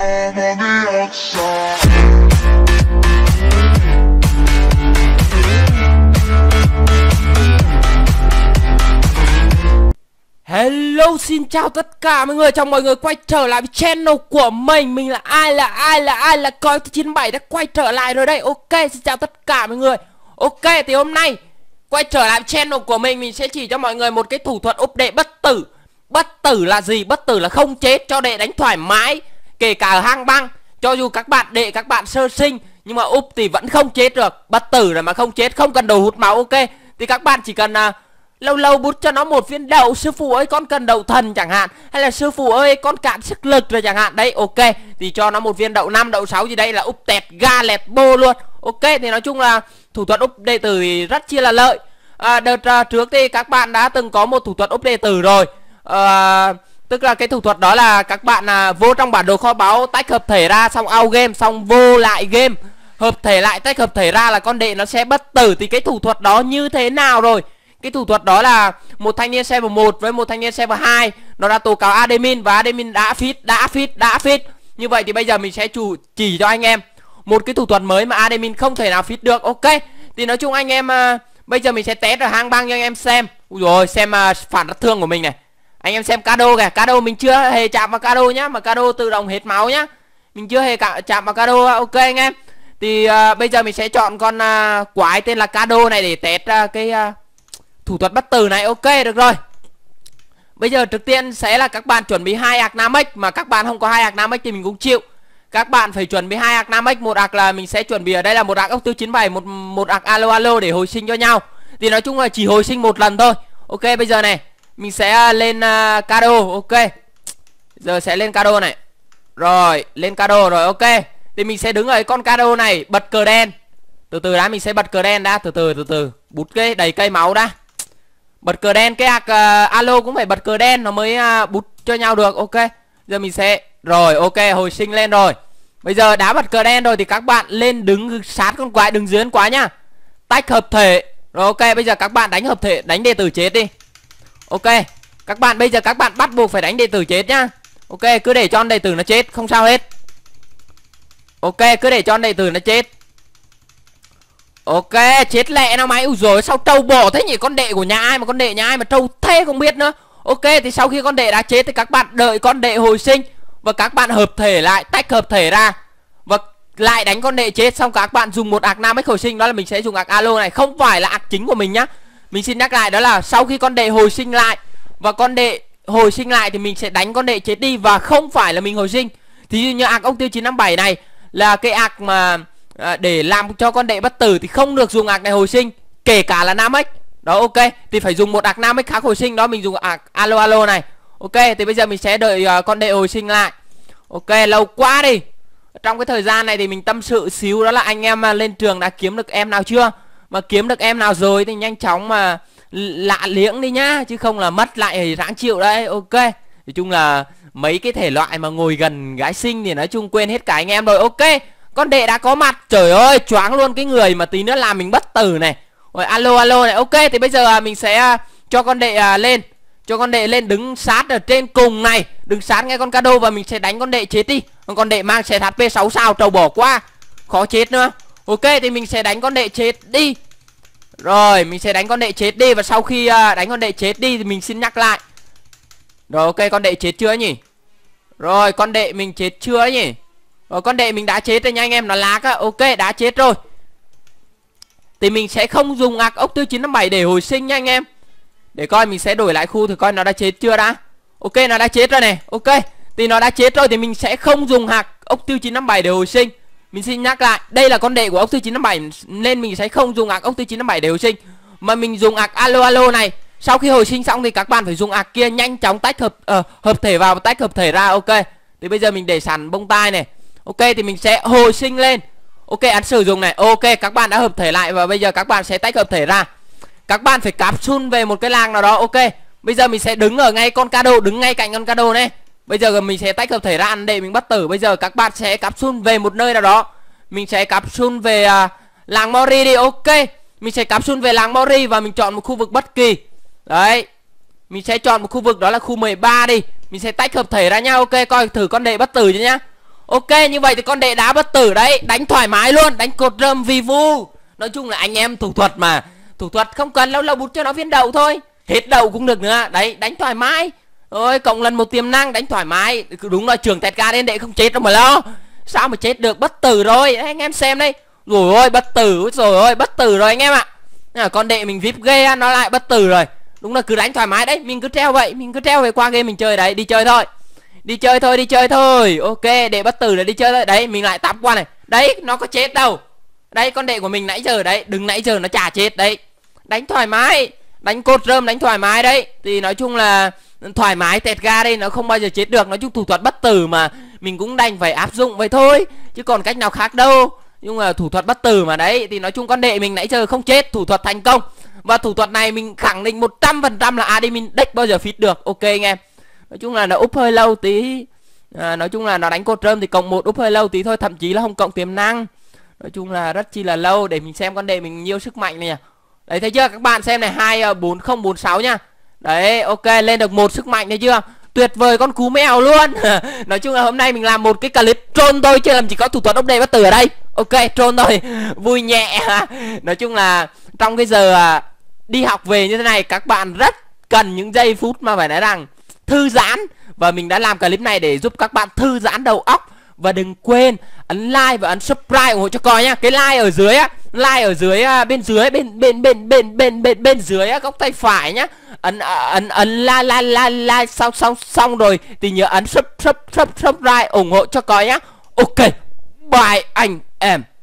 Hello xin chào tất cả mọi người chào mọi người quay trở lại với channel của mình Mình là ai là ai là ai là coi 97 đã quay trở lại rồi đây Ok xin chào tất cả mọi người Ok thì hôm nay quay trở lại channel của mình Mình sẽ chỉ cho mọi người một cái thủ thuật úp đệ bất tử Bất tử là gì? Bất tử là không chết cho đệ đánh thoải mái kể cả ở hang băng cho dù các bạn đệ các bạn sơ sinh nhưng mà úp thì vẫn không chết được bất tử rồi mà không chết không cần đầu hút máu ok thì các bạn chỉ cần uh, lâu lâu bút cho nó một viên đậu sư phụ ơi con cần đậu thần chẳng hạn hay là sư phụ ơi con cạn sức lực rồi chẳng hạn đấy ok thì cho nó một viên đậu năm đậu sáu gì đấy là úp tẹt ga lẹt bô luôn ok thì nói chung là thủ thuật úp đệ tử thì rất chia là lợi à, đợt uh, trước thì các bạn đã từng có một thủ thuật úp đệ tử rồi uh, Tức là cái thủ thuật đó là các bạn là vô trong bản đồ kho báu tách hợp thể ra xong out game xong vô lại game Hợp thể lại tách hợp thể ra là con đệ nó sẽ bất tử thì cái thủ thuật đó như thế nào rồi Cái thủ thuật đó là một thanh niên server 1 với một thanh niên server 2 Nó đã tố cáo admin và admin đã fit, đã fit, đã fit Như vậy thì bây giờ mình sẽ chủ chỉ cho anh em một cái thủ thuật mới mà admin không thể nào fit được Ok thì nói chung anh em à, bây giờ mình sẽ test ở hang băng cho anh em xem Ui rồi xem à, phản sát thương của mình này anh em xem cado kìa cado mình chưa hề chạm vào cado nhá mà cado tự động hết máu nhá mình chưa hề chạm vào cado à, ok anh em thì uh, bây giờ mình sẽ chọn con uh, quái tên là cado này để test uh, cái uh, thủ thuật bất tử này ok được rồi bây giờ trước tiên sẽ là các bạn chuẩn bị hai ạc namic mà các bạn không có hai ạc namic thì mình cũng chịu các bạn phải chuẩn bị hai ạc namic một ạc là mình sẽ chuẩn bị ở đây là một ạc ốc tiêu bảy một một ạc alo alo để hồi sinh cho nhau thì nói chung là chỉ hồi sinh một lần thôi ok bây giờ này mình sẽ à, lên uh, caro ok giờ sẽ lên caro này rồi lên caro rồi ok thì mình sẽ đứng ở con caro này bật cờ đen từ từ đã mình sẽ bật cờ đen đã từ từ từ từ bút cái đầy cây máu đã bật cờ đen cái uh, alo cũng phải bật cờ đen nó mới uh, bút cho nhau được ok giờ mình sẽ rồi ok hồi sinh lên rồi bây giờ đã bật cờ đen rồi thì các bạn lên đứng sát con quái đứng dưới con quái nhá tách hợp thể rồi ok bây giờ các bạn đánh hợp thể đánh đề tử chết đi ok các bạn bây giờ các bạn bắt buộc phải đánh đệ tử chết nhá ok cứ để cho đệ tử nó chết không sao hết ok cứ để cho đệ tử nó chết ok chết lẹ nó máy ui rồi sao trâu bỏ thế nhỉ con đệ của nhà ai mà con đệ nhà ai mà trâu thế không biết nữa ok thì sau khi con đệ đã chết thì các bạn đợi con đệ hồi sinh và các bạn hợp thể lại tách hợp thể ra và lại đánh con đệ chết xong các bạn dùng một ạc nam ấy hồi sinh đó là mình sẽ dùng ạc alo này không phải là ạc chính của mình nhá mình xin nhắc lại đó là sau khi con đệ hồi sinh lại Và con đệ hồi sinh lại thì mình sẽ đánh con đệ chết đi Và không phải là mình hồi sinh Thì như ạc ông tiêu 957 này Là cái ạc mà à, để làm cho con đệ bất tử thì không được dùng ạc này hồi sinh Kể cả là nam Namex Đó ok Thì phải dùng một ạc Namex khác hồi sinh Đó mình dùng ạc alo alo này Ok thì bây giờ mình sẽ đợi uh, con đệ hồi sinh lại Ok lâu quá đi Trong cái thời gian này thì mình tâm sự xíu đó là anh em à, lên trường đã kiếm được em nào chưa mà kiếm được em nào rồi thì nhanh chóng mà lạ liếng đi nhá chứ không là mất lại thì ráng chịu đấy ok nói chung là mấy cái thể loại mà ngồi gần gái xinh thì nói chung quên hết cả anh em rồi ok con đệ đã có mặt trời ơi choáng luôn cái người mà tí nữa làm mình bất tử này rồi alo alo này ok thì bây giờ à, mình sẽ à, cho con đệ à, lên cho con đệ lên đứng sát ở trên cùng này đứng sát ngay con cado và mình sẽ đánh con đệ chết đi còn con đệ mang xe p 6 sao trâu bỏ qua khó chết nữa ok thì mình sẽ đánh con đệ chết đi rồi mình sẽ đánh con đệ chết đi và sau khi à, đánh con đệ chết đi thì mình xin nhắc lại rồi ok con đệ chết chưa nhỉ rồi con đệ mình chết chưa nhỉ rồi con đệ mình đã chết rồi nha anh em nó lác á ok đã chết rồi thì mình sẽ không dùng ạc ốc tiêu 957 để hồi sinh nha anh em để coi mình sẽ đổi lại khu thì coi nó đã chết chưa đã ok nó đã chết rồi này ok thì nó đã chết rồi thì mình sẽ không dùng hạt ốc tiêu 957 để hồi sinh mình xin nhắc lại, đây là con đệ của ốc thư 957 nên mình sẽ không dùng ạc ốc thư 957 để hồi sinh. Mà mình dùng ạc alo alo này. Sau khi hồi sinh xong thì các bạn phải dùng ạc kia nhanh chóng tách hợp uh, hợp thể vào và tách hợp thể ra ok. Thì bây giờ mình để sẵn bông tai này. Ok thì mình sẽ hồi sinh lên. Ok ấn sử dụng này. Ok các bạn đã hợp thể lại và bây giờ các bạn sẽ tách hợp thể ra. Các bạn phải capsule về một cái làng nào đó ok. Bây giờ mình sẽ đứng ở ngay con cado đứng ngay cạnh con cado này. Bây giờ mình sẽ tách hợp thể ra ăn để mình bắt tử Bây giờ các bạn sẽ capsule về một nơi nào đó Mình sẽ capsule về à, làng Mori đi ok Mình sẽ capsule về làng Mori và mình chọn một khu vực bất kỳ Đấy Mình sẽ chọn một khu vực đó là khu 13 đi Mình sẽ tách hợp thể ra nhá ok coi thử con đệ bất tử chứ nhá Ok như vậy thì con đệ đá bất tử đấy Đánh thoải mái luôn đánh cột rơm vì vu Nói chung là anh em thủ thuật mà Thủ thuật không cần lâu lâu bút cho nó viên đầu thôi Hết đầu cũng được nữa Đấy đánh thoải mái Ôi cộng lần một tiềm năng đánh thoải mái đúng là trường tẹt ca lên để không chết đâu mà lo Sao mà chết được bất tử rồi Anh em xem đây Rồi ôi bất tử rồi ôi bất tử rồi anh em ạ à. Con đệ mình vip ghê nó lại bất tử rồi Đúng là cứ đánh thoải mái đấy Mình cứ treo vậy Mình cứ treo về qua game mình chơi đấy Đi chơi thôi Đi chơi thôi đi chơi thôi Ok để bất tử rồi đi chơi thôi Đấy mình lại tắm qua này Đấy nó có chết đâu đây con đệ của mình nãy giờ đấy Đừng nãy giờ nó chả chết đấy Đánh thoải mái Đánh cột rơm đánh thoải mái đấy Thì nói chung là thoải mái tẹt ga đây nó không bao giờ chết được nói chung thủ thuật bất tử mà mình cũng đành phải áp dụng vậy thôi chứ còn cách nào khác đâu nhưng mà thủ thuật bất tử mà đấy thì nói chung con đệ mình nãy giờ không chết thủ thuật thành công và thủ thuật này mình khẳng định 100% là admin deck bao giờ fit được ok anh em nói chung là nó úp hơi lâu tí à, nói chung là nó đánh cột rơm thì cộng một úp hơi lâu tí thôi thậm chí là không cộng tiềm năng nói chung là rất chi là lâu để mình xem con đệ mình nhiêu sức mạnh này đấy thấy chưa các bạn xem này hai à, bốn không bốn sáu nha Đấy ok lên được một sức mạnh đấy chưa Tuyệt vời con cú mèo luôn Nói chung là hôm nay mình làm một cái clip trôn thôi Chứ làm chỉ có thủ thuật update bắt tử ở đây Ok trôn thôi Vui nhẹ Nói chung là trong cái giờ à, đi học về như thế này Các bạn rất cần những giây phút mà phải nói rằng Thư giãn Và mình đã làm clip này để giúp các bạn thư giãn đầu óc Và đừng quên ấn like và ấn subscribe ủng hộ cho coi nhá Cái like ở dưới á like ở dưới à, bên dưới bên bên bên bên bên bên bên dưới à, góc tay phải nhá ấn à, ấn ấn la la la la xong xong xong rồi thì nhớ ấn sub sub sub sub like ủng hộ cho coi nhá ok bye anh em